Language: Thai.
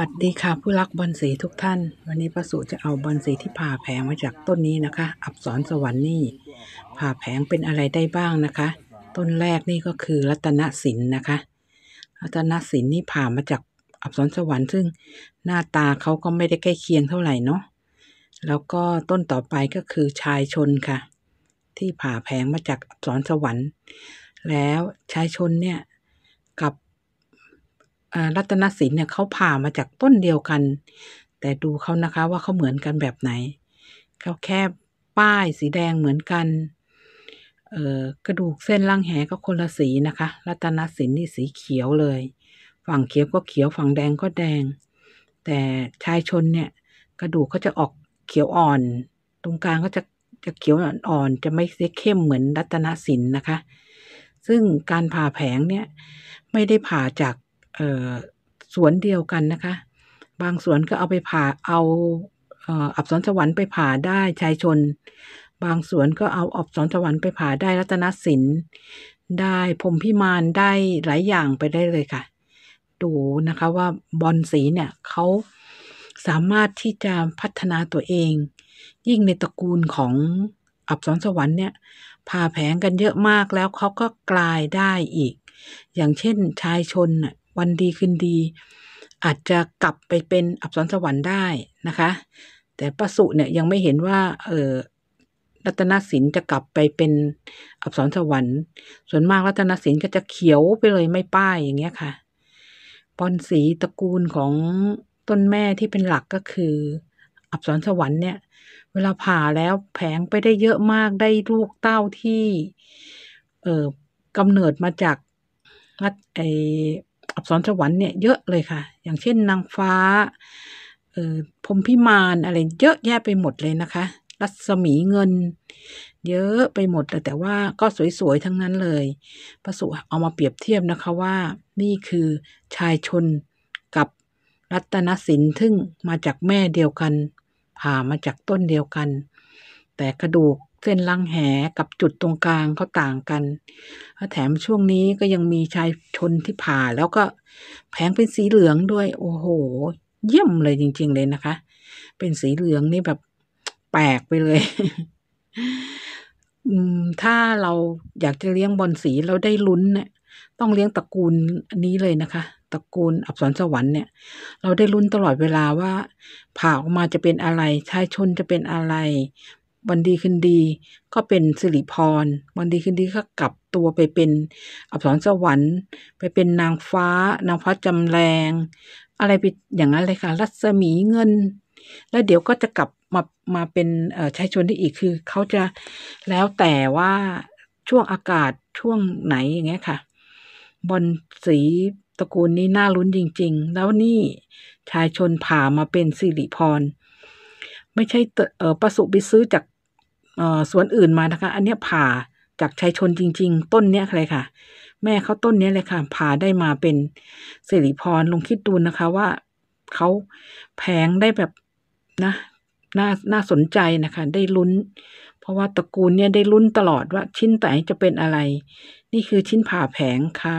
วัสดีค่ะผู้รักบอลสีทุกท่าน วันนี้ประสูจะเอาบอลสีที่ผ่าแผงมาจากต้นนี้นะคะ อับสรสวรรค์นี่ผ่าแผงเป็นอะไรได้บ้างนะคะ ต้นแรกนี่ก็คือรัตนศิลนนะคะรัตนศิลนนี่ผ่ามาจากอับสรสวรรค์ซึ่งหน้าตาเขาก็ไม่ได้ใกล้เคียงเท่าไหร่เนาะแล้วก็ต้นต่อไปก็คือชายชนค่ะ ที่ผ่าแผงมาจากอับสรสวรรค์ แล้วชายชนเนี่ยรัตนศิลป์เนี่ยเขาผ่ามาจากต้นเดียวกัน แต่ดูเขานะคะว่าเขาเหมือนกันแบบไหน เขาแค่ป้ายสีแดงเหมือนกันกระดูกเส้นล่างแหก็คนละสีนะคะ รัตนศิลป์นี่สีเขียวเลย ฝั่งเขียวก็เขียว ฝั่งแดงก็แดง แต่ชายชนเนี่ยกระดูกเขาจะออกเขียวอ่อน ตรงกลางก็จะจะเขียวอ่อนๆจะไม่ได้เข้มเหมือนรัตนศิลป์นะคะ ซึ่งการผ่าแผงเนี่ยไม่ได้ผ่าจากสวนเดียวกันนะคะ บางสวนก็เอาไปผ่า เอาอับสรสวรรค์ไปผ่าได้ชายชน บางสวนก็เอาอับสรสวรรค์ไปผ่าได้รัตนศิลป์ได้พรมพิมานได้หลายอย่างไปได้เลยค่ะ ดูนะคะว่าบอลสีเนี่ยเขาสามารถที่จะพัฒนาตัวเอง ยิ่งในตระกูลของอับสรสวรรค์เนี่ยผ่าแผงกันเยอะมากแล้วเขาก็กลายได้อีก อย่างเช่นชายชนน่ะวันดีคืนดีอาจจะกลับไปเป็นอับสรสวรรค์ได้นะคะ แต่ปะสุเนี่ยยังไม่เห็นว่า เออรัตนศิลป์จะกลับไปเป็นอับสรสวรรค์ ส่วนมากรัตนศิลป์ก็จะเขียวไปเลยไม่ป้ายอย่างเงี้ยค่ะปอนสีตระกูลของต้นแม่ที่เป็นหลักก็คือ อับสรสวรรค์เนี่ย เวลาผ่าแล้วแผงไปได้เยอะมากได้ลูกเต้าที่เอ่อกำเนิดมาจากไออักษรสวรรค์เนี่ยเยอะเลยค่ะ อย่างเช่นนางฟ้าเอ่อพรมพิมานอะไรเยอะแยะไปหมดเลยนะคะ รัศมีเงิน เยอะไปหมด แต่แต่ว่าก็สวยๆทั้งนั้นเลยพระสุเอามาเปรียบเทียบนะคะว่า นี่คือชายชนกับรัตนศิลป์ึ่งมาจากแม่เดียวกันผ่ามาจากต้นเดียวกัน แต่กระดูกเส้นลังแหกับจุดตรงกลางเขาต่างกันแถมช่วงนี้ก็ยังมีชายชนที่ผ่าแล้วก็แผงเป็นสีเหลืองด้วยโอ้โห เยี่ยมเลยจริงๆเลยนะคะ เป็นสีเหลืองนี่แบบแปลกไปเลยถ้าเราอยากจะเลี้ยงบอลสีเราได้ลุ้นเนี่ยต้องเลี้ยงตระกูลนี้เลยนะคะ ตระกูลอับสรสวรรค์เนี่ยเราได้ลุ้นตลอดเวลาว่า ผ่าออกมาจะเป็นอะไร ชายชนจะเป็นอะไรวันดีคืนดีก็เป็นสิริพรวันดีคืนดี ก็กลับตัวไปเป็นอับสรสวรรค์ไปเป็นนางฟ้า นางฟ้าจำแรง อะไรไปอย่างนั้นเลยค่ะรัศมีเงิน แล้วเดี๋ยวก็จะกลับมามาเป็นชายชนได้อีกคือ เขาจะแล้วแต่ว่าช่วงอากาศช่วงไหนอย่างเงี้ยค่ะบอลสีตระกูลนี้ น่าลุ้นจริง ๆ แล้วนี่ชายชนผ่ามาเป็นสิริพร ไม่ใช่เออประสุไปซื้อจากสวนอื่นมานะคะ อันนี้ผ่าจากชายชนจริง ๆ ต้นเนี้ยะไรค่ะ แม่เขาต้นนี้เลยค่ะผ่าได้มาเป็นสิริพรลองคิดดูนะคะว่าเขาแผงได้แบบนะ น่าน่าสนใจนะคะ ได้ลุ้น เพราะว่าตระกูลเนี้ยได้ลุ้นตลอดว่าชิ้นไหนจะเป็นอะไร นี่คือชิ้นผ่าแผงค่ะ